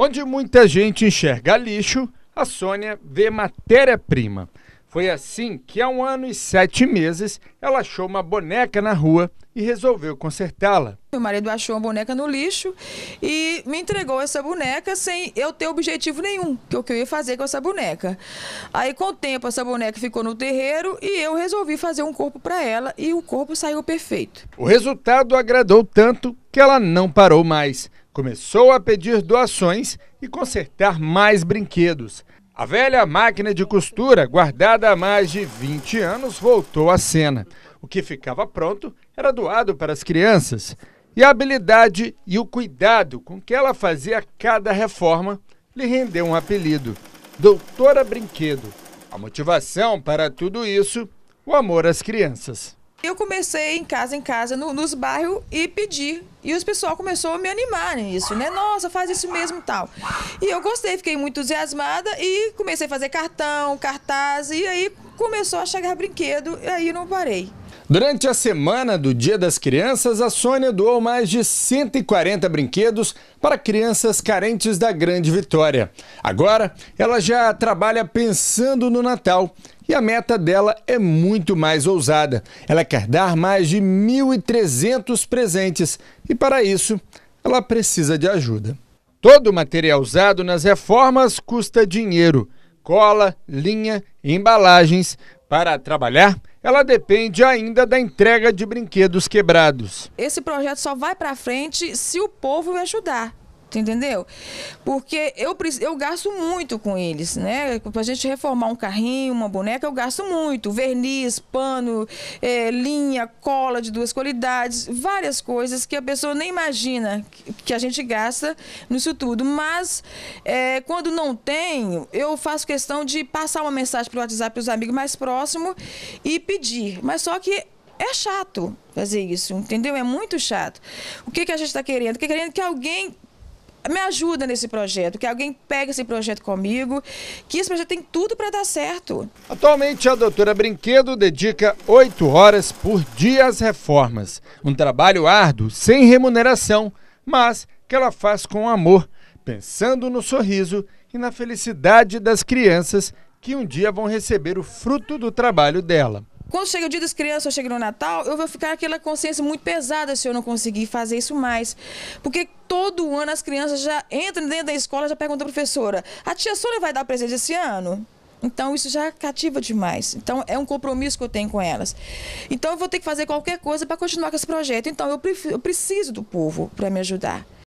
Onde muita gente enxerga lixo, a Sônia vê matéria-prima. Foi assim que, há um ano e sete meses, ela achou uma boneca na rua e resolveu consertá-la. Meu marido achou uma boneca no lixo e me entregou essa boneca sem eu ter objetivo nenhum, que é o que eu ia fazer com essa boneca. Aí, com o tempo, essa boneca ficou no terreiro e eu resolvi fazer um corpo para ela e o corpo saiu perfeito. O resultado agradou tanto que ela não parou mais começou a pedir doações e consertar mais brinquedos. A velha máquina de costura, guardada há mais de 20 anos, voltou à cena. O que ficava pronto era doado para as crianças. E a habilidade e o cuidado com que ela fazia cada reforma lhe rendeu um apelido: Doutora Brinquedo. A motivação para tudo isso, o amor às crianças. Eu comecei em casa, em casa, no, nos bairros e pedir. E os pessoal começou a me animar nisso, né? Nossa, faz isso mesmo e tal. E eu gostei, fiquei muito entusiasmada e comecei a fazer cartão, cartaz, e aí começou a chegar brinquedo e aí não parei. Durante a semana do Dia das Crianças, a Sônia doou mais de 140 brinquedos para crianças carentes da Grande Vitória. Agora, ela já trabalha pensando no Natal e a meta dela é muito mais ousada. Ela quer dar mais de 1.300 presentes e, para isso, ela precisa de ajuda. Todo o material usado nas reformas custa dinheiro cola, linha e embalagens para trabalhar, ela depende ainda da entrega de brinquedos quebrados. Esse projeto só vai para frente se o povo ajudar. Tu entendeu? Porque eu, eu gasto muito com eles, né? Pra gente reformar um carrinho, uma boneca, eu gasto muito. Verniz, pano, é, linha, cola de duas qualidades, várias coisas que a pessoa nem imagina que a gente gasta nisso tudo. Mas é, quando não tenho, eu faço questão de passar uma mensagem pelo WhatsApp para os amigos mais próximos e pedir. Mas só que é chato fazer isso, entendeu? É muito chato. O que, que a gente está querendo? Tá querendo que alguém me ajuda nesse projeto, que alguém pegue esse projeto comigo, que esse projeto tem tudo para dar certo. Atualmente, a doutora Brinquedo dedica oito horas por dia às reformas. Um trabalho árduo, sem remuneração, mas que ela faz com amor, pensando no sorriso e na felicidade das crianças que um dia vão receber o fruto do trabalho dela. Quando chega o dia das crianças, ou chega no Natal, eu vou ficar aquela consciência muito pesada se eu não conseguir fazer isso mais. Porque todo ano as crianças já entram dentro da escola já perguntam à professora: a tia Sônia vai dar presente esse ano? Então isso já cativa demais. Então é um compromisso que eu tenho com elas. Então eu vou ter que fazer qualquer coisa para continuar com esse projeto. Então eu, preciso do povo para me ajudar.